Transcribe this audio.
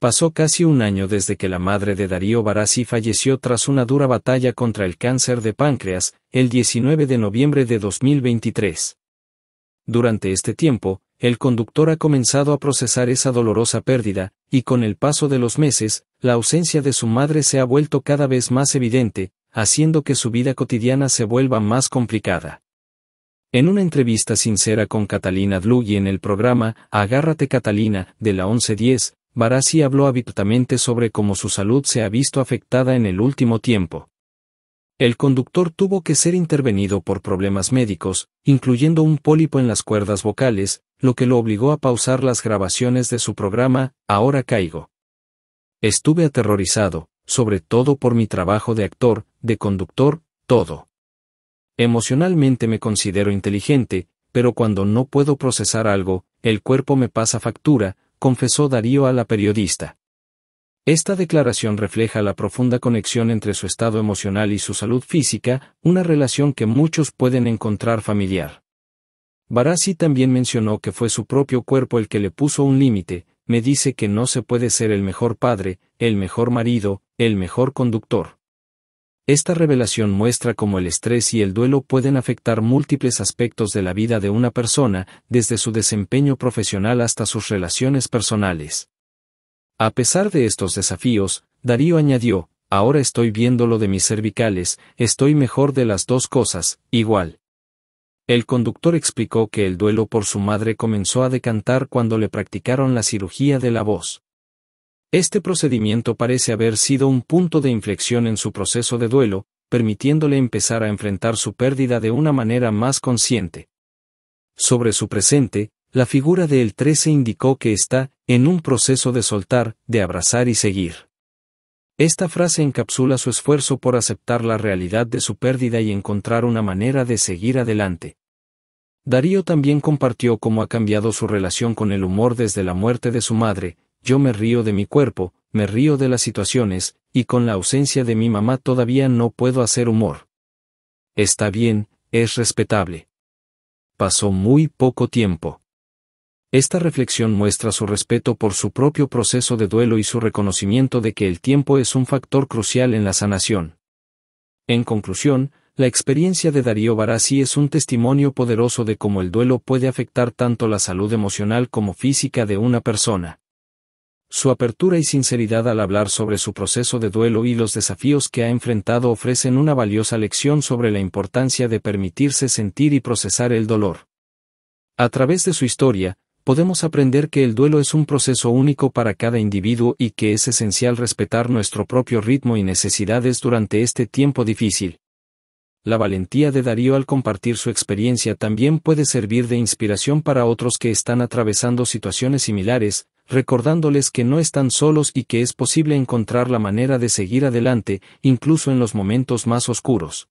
Pasó casi un año desde que la madre de Darío Barassi falleció tras una dura batalla contra el cáncer de páncreas, el 19 de noviembre de 2023. Durante este tiempo, el conductor ha comenzado a procesar esa dolorosa pérdida, y con el paso de los meses, la ausencia de su madre se ha vuelto cada vez más evidente, haciendo que su vida cotidiana se vuelva más complicada. En una entrevista sincera con Catalina Dlugi en el programa Agárrate Catalina, de la 1110, Barassi habló abiertamente sobre cómo su salud se ha visto afectada en el último tiempo. El conductor tuvo que ser intervenido por problemas médicos, incluyendo un pólipo en las cuerdas vocales, lo que lo obligó a pausar las grabaciones de su programa, Ahora Caigo. Estuve aterrorizado, sobre todo por mi trabajo de actor, de conductor, todo. Emocionalmente me considero inteligente, pero cuando no puedo procesar algo, el cuerpo me pasa factura, confesó Darío a la periodista. Esta declaración refleja la profunda conexión entre su estado emocional y su salud física, una relación que muchos pueden encontrar familiar. Barassi también mencionó que fue su propio cuerpo el que le puso un límite, me dice que no se puede ser el mejor padre, el mejor marido, el mejor conductor. Esta revelación muestra cómo el estrés y el duelo pueden afectar múltiples aspectos de la vida de una persona, desde su desempeño profesional hasta sus relaciones personales. A pesar de estos desafíos, Darío añadió, ahora estoy viendo lo de mis cervicales, estoy mejor de las dos cosas, igual. El conductor explicó que el duelo por su madre comenzó a decantar cuando le practicaron la cirugía de la voz. Este procedimiento parece haber sido un punto de inflexión en su proceso de duelo, permitiéndole empezar a enfrentar su pérdida de una manera más consciente. Sobre su presente, la figura del 13 indicó que está en un proceso de soltar, de abrazar y seguir. Esta frase encapsula su esfuerzo por aceptar la realidad de su pérdida y encontrar una manera de seguir adelante. Darío también compartió cómo ha cambiado su relación con el humor desde la muerte de su madre, yo me río de mi cuerpo, me río de las situaciones, y con la ausencia de mi mamá todavía no puedo hacer humor. Está bien, es respetable. Pasó muy poco tiempo. Esta reflexión muestra su respeto por su propio proceso de duelo y su reconocimiento de que el tiempo es un factor crucial en la sanación. En conclusión, la experiencia de Darío Barasi es un testimonio poderoso de cómo el duelo puede afectar tanto la salud emocional como física de una persona. Su apertura y sinceridad al hablar sobre su proceso de duelo y los desafíos que ha enfrentado ofrecen una valiosa lección sobre la importancia de permitirse sentir y procesar el dolor. A través de su historia, podemos aprender que el duelo es un proceso único para cada individuo y que es esencial respetar nuestro propio ritmo y necesidades durante este tiempo difícil. La valentía de Darío al compartir su experiencia también puede servir de inspiración para otros que están atravesando situaciones similares, recordándoles que no están solos y que es posible encontrar la manera de seguir adelante, incluso en los momentos más oscuros.